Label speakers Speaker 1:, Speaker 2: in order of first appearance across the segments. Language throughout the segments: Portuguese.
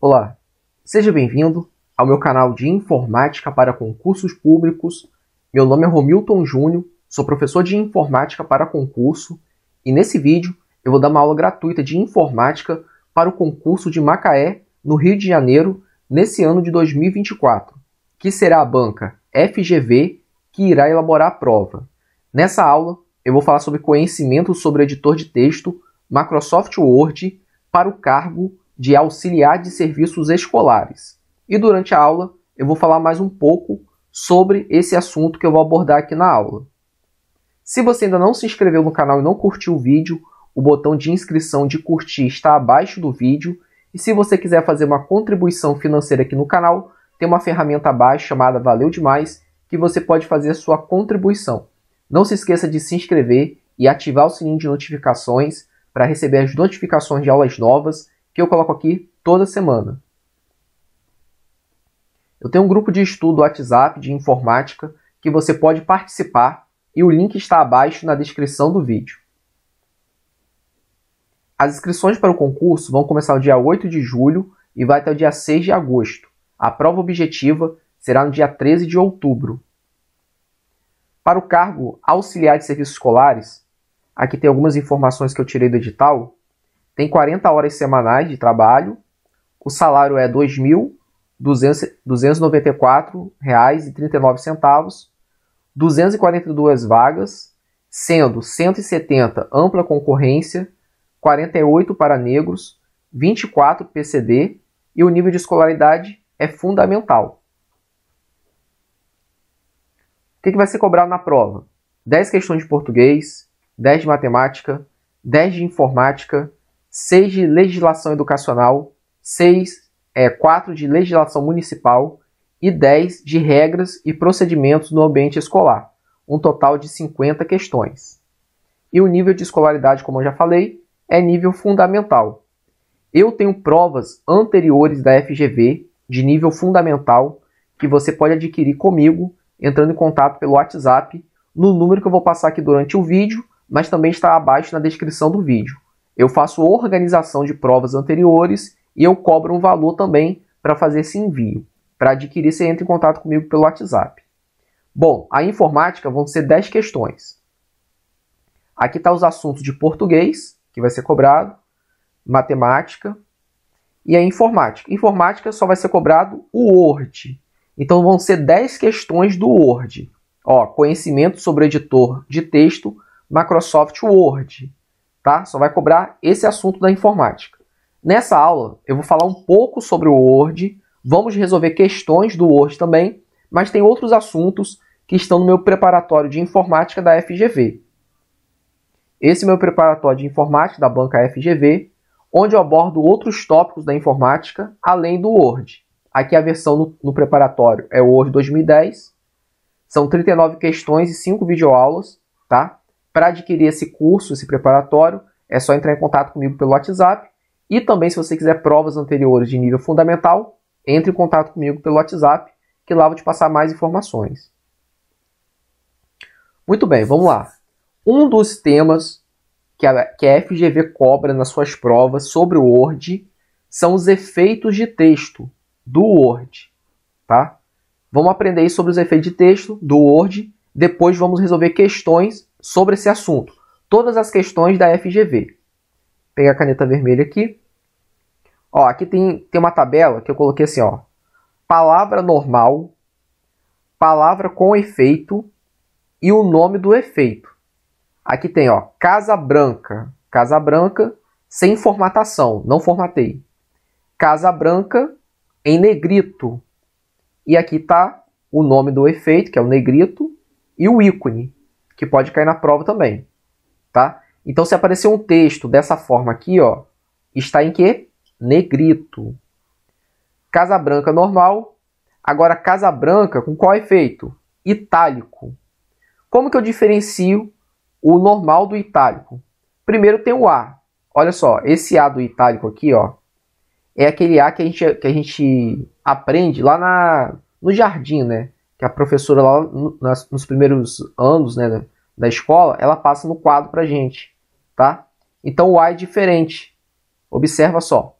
Speaker 1: Olá, seja bem-vindo ao meu canal de Informática para Concursos Públicos. Meu nome é Romilton Júnior, sou professor de Informática para Concurso e nesse vídeo eu vou dar uma aula gratuita de Informática para o concurso de Macaé, no Rio de Janeiro, nesse ano de 2024, que será a banca FGV que irá elaborar a prova. Nessa aula, eu vou falar sobre conhecimento sobre o editor de texto Microsoft Word para o cargo de auxiliar de serviços escolares. E durante a aula eu vou falar mais um pouco sobre esse assunto que eu vou abordar aqui na aula. Se você ainda não se inscreveu no canal e não curtiu o vídeo, o botão de inscrição de curtir está abaixo do vídeo. E se você quiser fazer uma contribuição financeira aqui no canal, tem uma ferramenta abaixo chamada Valeu Demais que você pode fazer sua contribuição. Não se esqueça de se inscrever e ativar o sininho de notificações para receber as notificações de aulas novas que eu coloco aqui toda semana. Eu tenho um grupo de estudo WhatsApp de informática que você pode participar e o link está abaixo na descrição do vídeo. As inscrições para o concurso vão começar no dia 8 de julho e vai até o dia 6 de agosto. A prova objetiva será no dia 13 de outubro. Para o cargo auxiliar de serviços escolares, aqui tem algumas informações que eu tirei do edital tem 40 horas semanais de trabalho, o salário é R$ 2.294,39, 242 vagas, sendo 170 ampla concorrência, 48 para negros, 24 PCD e o nível de escolaridade é fundamental. O que, vai ser cobrado na prova? 10 questões de português, 10 de matemática, 10 de informática, 6 de legislação educacional, 6, é, 4 de legislação municipal e 10 de regras e procedimentos no ambiente escolar, um total de 50 questões. E o nível de escolaridade, como eu já falei, é nível fundamental. Eu tenho provas anteriores da FGV de nível fundamental que você pode adquirir comigo entrando em contato pelo WhatsApp no número que eu vou passar aqui durante o vídeo, mas também está abaixo na descrição do vídeo. Eu faço organização de provas anteriores e eu cobro um valor também para fazer esse envio. Para adquirir, você entra em contato comigo pelo WhatsApp. Bom, a informática vão ser 10 questões. Aqui está os assuntos de português, que vai ser cobrado, matemática e a informática. Informática só vai ser cobrado o Word. Então vão ser 10 questões do Word. Ó, conhecimento sobre editor de texto Microsoft Word tá? Só vai cobrar esse assunto da informática. Nessa aula eu vou falar um pouco sobre o Word, vamos resolver questões do Word também, mas tem outros assuntos que estão no meu preparatório de informática da FGV. Esse é meu preparatório de informática da banca FGV, onde eu abordo outros tópicos da informática além do Word. Aqui a versão no, no preparatório é o Word 2010. São 39 questões e 5 videoaulas, tá? Para adquirir esse curso, esse preparatório, é só entrar em contato comigo pelo WhatsApp. E também, se você quiser provas anteriores de nível fundamental, entre em contato comigo pelo WhatsApp, que lá vou te passar mais informações. Muito bem, vamos lá. Um dos temas que a, que a FGV cobra nas suas provas sobre o Word são os efeitos de texto do Word. Tá? Vamos aprender sobre os efeitos de texto do Word. Depois vamos resolver questões sobre esse assunto, todas as questões da FGV. Vou pegar a caneta vermelha aqui. Ó, aqui tem, tem uma tabela que eu coloquei assim, ó. Palavra normal, palavra com efeito e o nome do efeito. Aqui tem, ó, Casa Branca. Casa Branca sem formatação, não formatei. Casa Branca em negrito. E aqui tá o nome do efeito, que é o negrito, e o ícone que pode cair na prova também, tá? Então, se aparecer um texto dessa forma aqui, ó, está em que? Negrito. Casa branca normal. Agora, casa branca com qual efeito? Itálico. Como que eu diferencio o normal do itálico? Primeiro tem o A. Olha só, esse A do itálico aqui, ó, é aquele A que a gente, que a gente aprende lá na, no jardim, né? que a professora lá nos primeiros anos né, da escola, ela passa no quadro para gente, tá? Então o A é diferente. Observa só.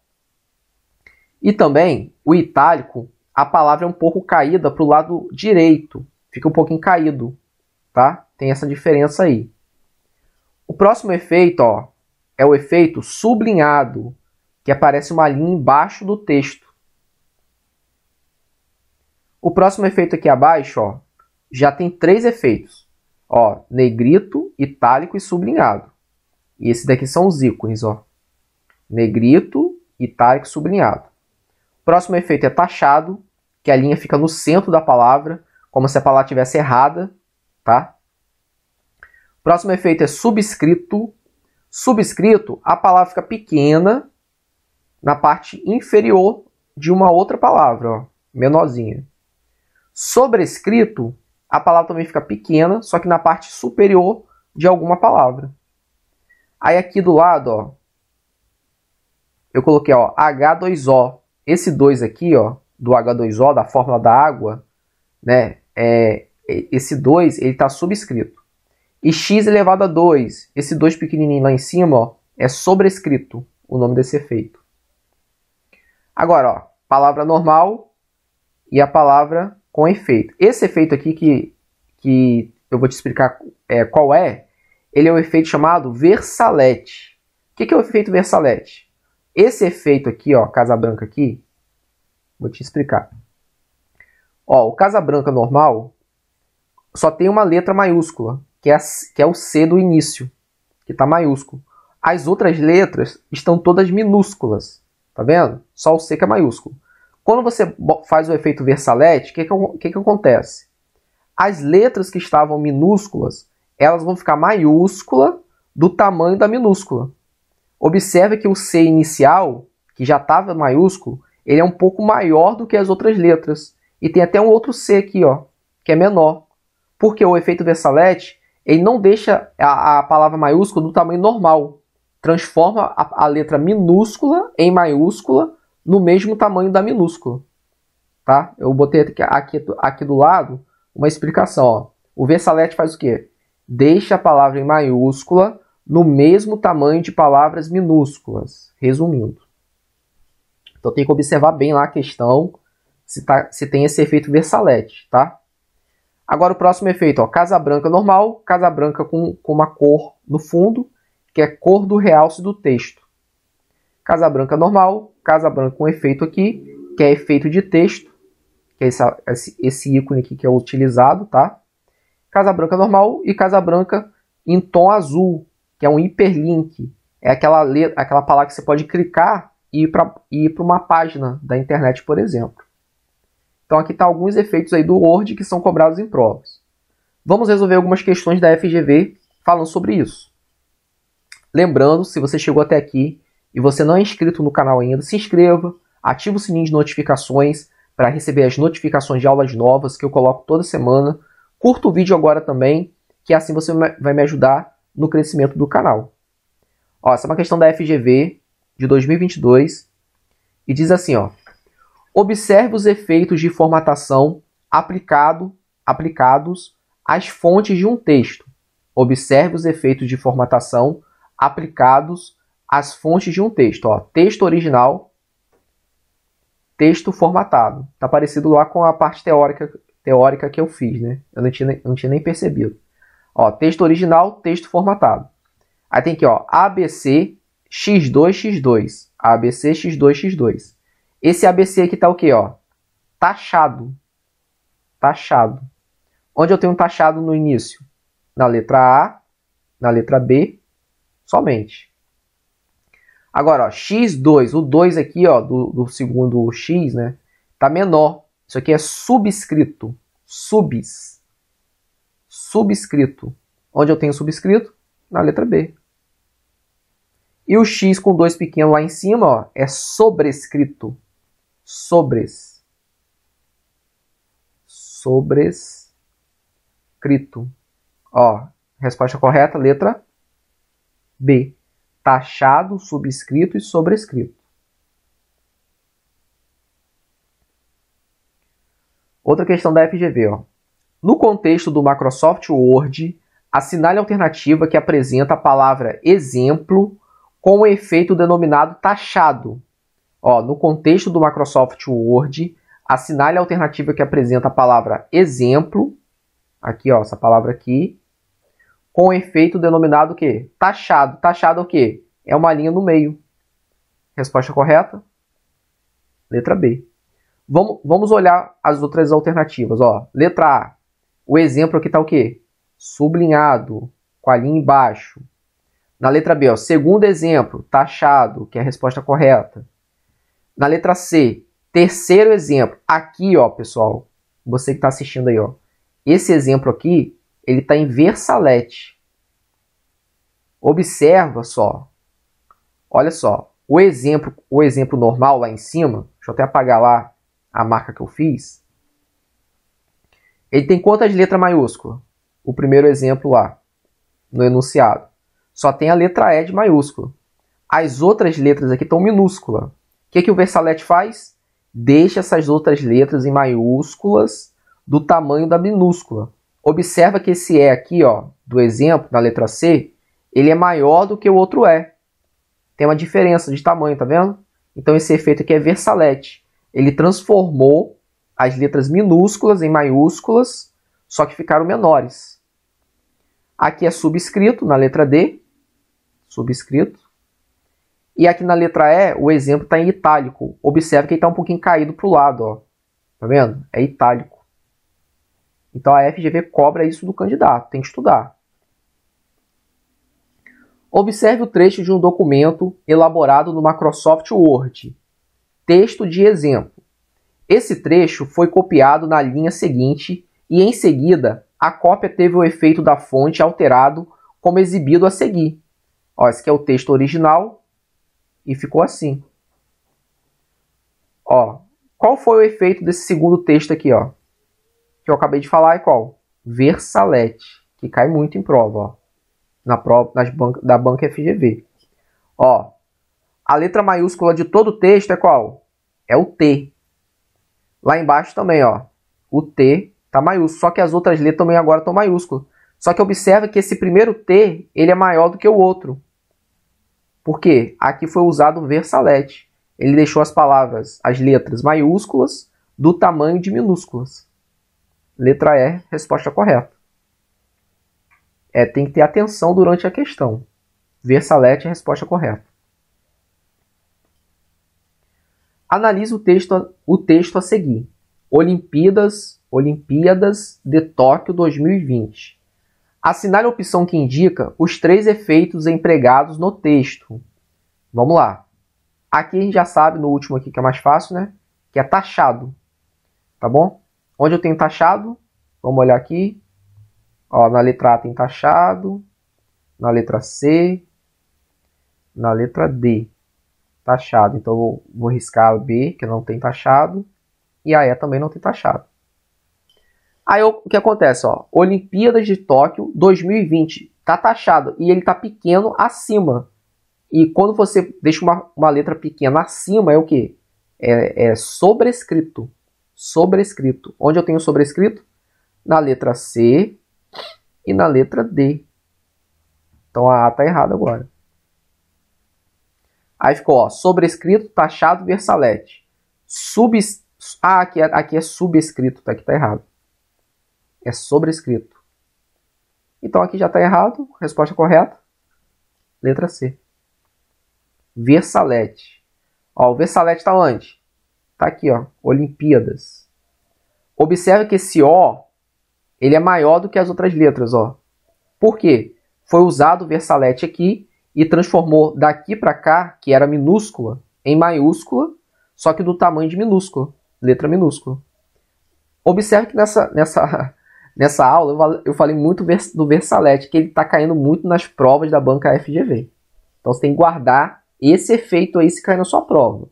Speaker 1: E também o itálico, a palavra é um pouco caída para o lado direito, fica um pouquinho caído, tá? Tem essa diferença aí. O próximo efeito, ó, é o efeito sublinhado, que aparece uma linha embaixo do texto. O próximo efeito aqui abaixo, ó, já tem três efeitos. Ó, negrito, itálico e sublinhado. E esse daqui são os ícones, ó. Negrito, itálico e sublinhado. O próximo efeito é taxado, que a linha fica no centro da palavra, como se a palavra tivesse errada, tá? O próximo efeito é subscrito. Subscrito, a palavra fica pequena na parte inferior de uma outra palavra, ó, menorzinha sobrescrito, a palavra também fica pequena, só que na parte superior de alguma palavra. Aí aqui do lado, ó, eu coloquei ó, H2O. Esse 2 aqui, ó, do H2O, da fórmula da água, né, é, é esse 2 está subscrito. E x elevado a 2, esse 2 pequenininho lá em cima, ó, é sobrescrito o nome desse efeito. Agora, ó, palavra normal e a palavra com efeito. Esse efeito aqui que, que eu vou te explicar é, qual é, ele é um efeito chamado Versalete. O que, que é o efeito Versalete? Esse efeito aqui, ó, Casa Branca aqui, vou te explicar. Ó, o Casa Branca normal só tem uma letra maiúscula, que é, a, que é o C do início, que está maiúsculo. As outras letras estão todas minúsculas, tá vendo? Só o C que é maiúsculo. Quando você faz o efeito Versalete, o que que, que, que, acontece? As letras que estavam minúsculas, elas vão ficar maiúscula do tamanho da minúscula. Observe que o C inicial, que já estava maiúsculo, ele é um pouco maior do que as outras letras. E tem até um outro C aqui, ó, que é menor. Porque o efeito Versalete, ele não deixa a, a palavra maiúscula do tamanho normal. Transforma a, a letra minúscula em maiúscula no mesmo tamanho da minúscula. Tá? Eu botei aqui, aqui, aqui do lado uma explicação. Ó. O versalete faz o quê? Deixa a palavra em maiúscula no mesmo tamanho de palavras minúsculas. Resumindo. Então tem que observar bem lá a questão se, tá, se tem esse efeito versalete, tá? Agora o próximo efeito, ó, casa branca normal, casa branca com, com uma cor no fundo, que é cor do realce do texto. Casa branca normal, Casa branca com efeito aqui, que é efeito de texto, que é essa, esse, esse ícone aqui que é utilizado, tá? Casa branca normal e Casa branca em tom azul, que é um hiperlink. É aquela, letra, aquela palavra que você pode clicar e ir para uma página da internet, por exemplo. Então aqui tá alguns efeitos aí do Word que são cobrados em provas. Vamos resolver algumas questões da FGV falando sobre isso. Lembrando, se você chegou até aqui, e você não é inscrito no canal ainda, se inscreva, ative o sininho de notificações para receber as notificações de aulas novas que eu coloco toda semana. Curta o vídeo agora também, que assim você vai me ajudar no crescimento do canal. Ó, essa é uma questão da FGV de 2022 e diz assim, ó: Observe os efeitos de formatação aplicado, aplicados às fontes de um texto. Observe os efeitos de formatação aplicados as fontes de um texto. Ó, texto original, texto formatado. Tá parecido lá com a parte teórica, teórica que eu fiz, né? Eu não tinha, não tinha nem percebido. Ó, texto original, texto formatado. Aí tem aqui, ó, ABC x2x2, ABC x2x2. Esse ABC aqui tá o quê, ó? Taxado. Taxado. Onde eu tenho um taxado no início? Na letra A, na letra B, somente. Agora, ó, x2, o 2 aqui ó, do, do segundo x, né, tá menor. Isso aqui é subscrito. Subs. Subscrito. Onde eu tenho subscrito? Na letra B. E o x com 2 pequeno lá em cima ó, é sobrescrito. Sobres. Sobrescrito. Ó, resposta correta, letra B taxado, subscrito e sobrescrito. Outra questão da FGV. Ó. No contexto do Microsoft Word, assinale a alternativa que apresenta a palavra exemplo com o efeito denominado taxado. Ó, no contexto do Microsoft Word, assinale a alternativa que apresenta a palavra exemplo, aqui ó, essa palavra aqui, com um efeito denominado o quê? Taxado. Taxado é o quê? É uma linha no meio. Resposta correta? Letra B. Vamos, vamos olhar as outras alternativas. Ó. Letra A. O exemplo aqui está o quê? Sublinhado, com a linha embaixo. Na letra B, ó, segundo exemplo, taxado, que é a resposta correta. Na letra C, terceiro exemplo, aqui, ó, pessoal, você que está assistindo aí, ó, esse exemplo aqui ele está em versalete. Observa só. Olha só. O exemplo, o exemplo normal lá em cima, deixa eu até apagar lá a marca que eu fiz. Ele tem quantas letras maiúsculas? O primeiro exemplo lá, no enunciado. Só tem a letra E de maiúsculo. As outras letras aqui estão minúscula. O que, que o versalete faz? Deixa essas outras letras em maiúsculas do tamanho da minúscula. Observa que esse é aqui, ó, do exemplo, da letra C, ele é maior do que o outro é. Tem uma diferença de tamanho, tá vendo? Então esse efeito aqui é versalete. Ele transformou as letras minúsculas em maiúsculas, só que ficaram menores. Aqui é subscrito na letra D, subscrito. E aqui na letra E, o exemplo está em itálico. Observe que ele está um pouquinho caído para o lado, ó. Tá vendo? É itálico. Então a FGV cobra isso do candidato, tem que estudar. Observe o trecho de um documento elaborado no Microsoft Word. Texto de exemplo. Esse trecho foi copiado na linha seguinte e, em seguida, a cópia teve o efeito da fonte alterado como exibido a seguir. Ó, esse aqui é o texto original e ficou assim. Ó, qual foi o efeito desse segundo texto aqui? Ó? que eu acabei de falar é qual? Versalete, que cai muito em prova, ó. Na prova nas banca, da banca FGV. Ó, a letra maiúscula de todo o texto é qual? É o T. Lá embaixo também, ó. O T tá maiúsculo, só que as outras letras também agora estão maiúsculas. Só que observa que esse primeiro T, ele é maior do que o outro. Por quê? Aqui foi usado o versalete. Ele deixou as palavras, as letras maiúsculas do tamanho de minúsculas. Letra E, resposta correta. É, tem que ter atenção durante a questão. Versalete é resposta correta. Analise o texto, o texto a seguir. Olimpíadas, Olimpíadas de Tóquio 2020. Assinale a opção que indica os três efeitos empregados no texto. Vamos lá. Aqui a gente já sabe no último aqui que é mais fácil, né? Que é taxado. Tá bom? Onde eu tenho taxado? Vamos olhar aqui. Ó, na letra A tem taxado. Na letra C. Na letra D. Taxado. Então eu vou, riscar a B, que não tem taxado. E a E também não tem taxado. Aí o que acontece? Ó, Olimpíadas de Tóquio 2020. Tá taxado. E ele tá pequeno acima. E quando você deixa uma, uma letra pequena acima, é o que? É, é sobrescrito sobrescrito. Onde eu tenho sobrescrito? Na letra C e na letra D. Então a A está errada agora. Aí ficou ó, sobrescrito, taxado, versalete. Subs... Ah, aqui é, aqui é subscrito tá? aqui está errado. É sobrescrito. Então aqui já está errado, resposta correta, letra C. Versalete. Ó, o versalete está onde? Tá aqui, ó, Olimpíadas. Observe que esse O, ele é maior do que as outras letras, ó. Por quê? Foi usado o versalete aqui e transformou daqui para cá, que era minúscula, em maiúscula, só que do tamanho de minúscula, letra minúscula. Observe que nessa, nessa, nessa aula eu falei muito do versalete, que ele está caindo muito nas provas da banca FGV. Então você tem que guardar esse efeito aí se cair na sua prova.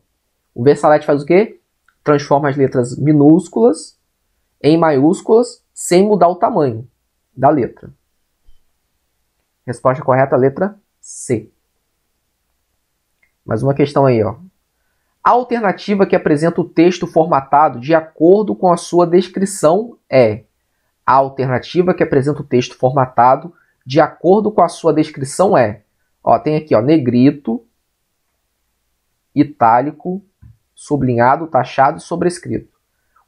Speaker 1: O Versalete faz o quê? Transforma as letras minúsculas em maiúsculas sem mudar o tamanho da letra. Resposta correta, letra C. Mais uma questão aí, ó. A alternativa que apresenta o texto formatado de acordo com a sua descrição é. A alternativa que apresenta o texto formatado de acordo com a sua descrição é. Ó, tem aqui, ó, negrito, itálico, sublinhado, taxado e sobrescrito.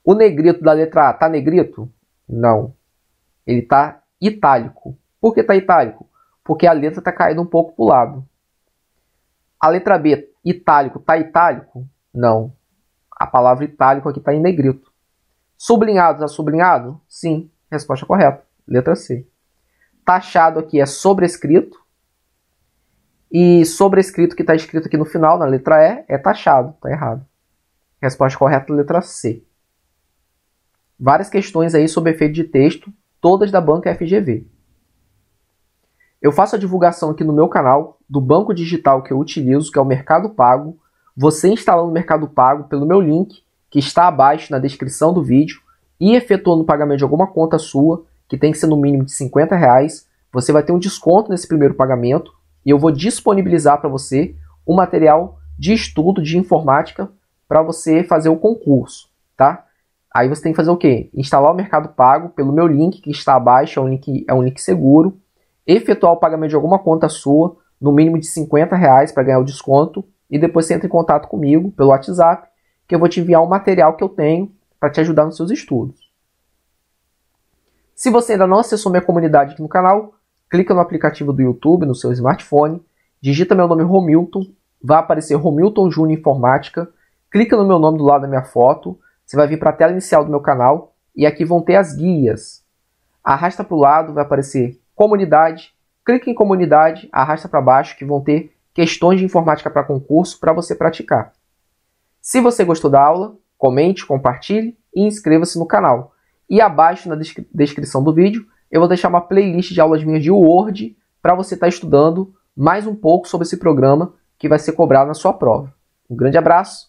Speaker 1: O negrito da letra A está negrito? Não. Ele está itálico. Por que está itálico? Porque a letra está caída um pouco para o lado. A letra B, itálico, está itálico? Não. A palavra itálico aqui está em negrito. Sublinhado está sublinhado? Sim. Resposta correta. Letra C. Taxado aqui é sobrescrito. E sobrescrito que está escrito aqui no final, na letra E, é taxado. Está errado. Resposta correta, letra C. Várias questões aí sobre efeito de texto, todas da banca FGV. Eu faço a divulgação aqui no meu canal do banco digital que eu utilizo, que é o Mercado Pago. Você instalando o Mercado Pago pelo meu link, que está abaixo na descrição do vídeo, e efetuando o pagamento de alguma conta sua, que tem que ser no mínimo de 50 reais, você vai ter um desconto nesse primeiro pagamento e eu vou disponibilizar para você um material de estudo de informática para você fazer o concurso, tá? Aí você tem que fazer o quê? Instalar o Mercado Pago pelo meu link que está abaixo, é um link, é um link seguro, efetuar o pagamento de alguma conta sua, no mínimo de 50 reais para ganhar o desconto, e depois você entra em contato comigo pelo WhatsApp, que eu vou te enviar o um material que eu tenho para te ajudar nos seus estudos. Se você ainda não acessou minha comunidade aqui no canal, clica no aplicativo do YouTube no seu smartphone, digita meu nome Romilton, vai aparecer Romilton Júnior Informática, clica no meu nome do lado da minha foto, você vai vir para a tela inicial do meu canal e aqui vão ter as guias. Arrasta para o lado, vai aparecer comunidade, clica em comunidade, arrasta para baixo que vão ter questões de informática para concurso para você praticar. Se você gostou da aula, comente, compartilhe e inscreva-se no canal. E abaixo na descri descrição do vídeo eu vou deixar uma playlist de aulas minhas de Word para você estar tá estudando mais um pouco sobre esse programa que vai ser cobrado na sua prova. Um grande abraço